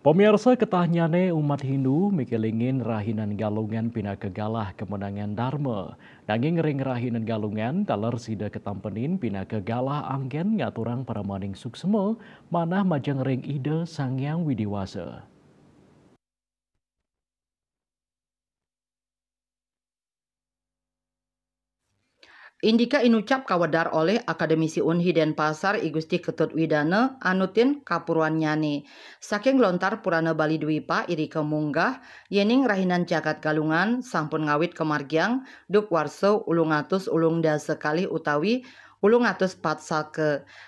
Pemirsa ketahyane umat Hindu mikilingin rahinan galungan pina kegalah kemenangan Dharma. Nanging ring rahinan galungan taler sida ketampenin pina kegalah anggen ngaturang para maning suksema manah majang ring ide sangyang widiwasa. Indika inucap kawedar oleh Akademisi Unhi Denpasar I Gusti Ketut Widana anutin Kapuruan kapuruanyane. Saking lontar Purana Bali Dwipa iri kemunggah, yening rahinan jagat galungan sampun ngawit kemargiang duk warso ulung atus ulung sekali utawi Ulung atus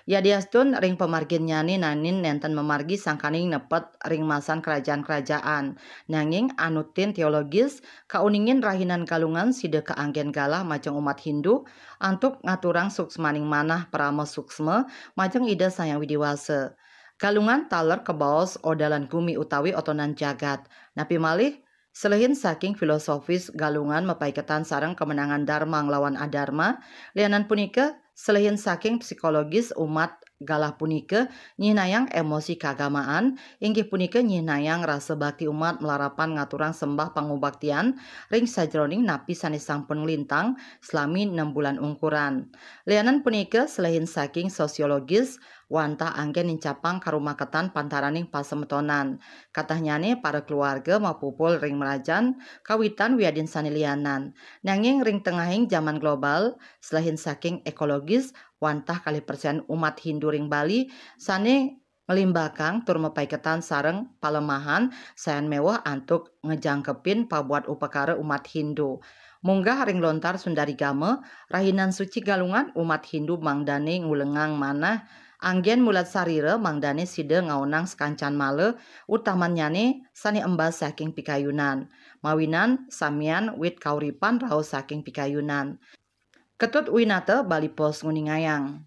ya, dia stun ring pemargin nyani nanin nenten memargi sangkaning nepet ring masan kerajaan-kerajaan. Nanging anutin teologis kauningin rahinan kalungan sida keanggen galah maceng umat Hindu antuk ngaturang suksmaning manah prama suksme maceng ida sayang widiwase. Kalungan taler kebaos odalan gumi utawi otonan jagat. Napi malih Selain saking filosofis galungan mepaiketan sarang kemenangan Dharma lawan Adharma, lianan punika Selain saking psikologis umat galah punike nyinayang emosi keagamaan inggih punike nyinayang rasa bakti umat melarapan ngaturang sembah pangubaktian ring sajroning napi sanisang penglintang lintang selami 6 bulan ungkuran lianan punike selain saking sosiologis wantah anggen incapang ketan pantaraning pasemetonan. nih para keluarga mapupul ring merajan kawitan wiadin sanilianan. Nanging ring tengahing zaman global selain saking ekologis wantah kali persen umat Hindu ring Bali sani ngelimbakang tur mepaiketan sareng palemahan sayan mewah antuk ngejangkepin pabuat upakara umat Hindu. Munggah ring lontar Sundari Game, rahinan suci galungan umat Hindu mangdane ngulengang manah Anggen mulat sarire mangdane sida ngaonang sekancan male ne sani embas saking pikayunan. Mawinan samian wit kauripan rau saking pikayunan. Ketut winate balipos nguningayang.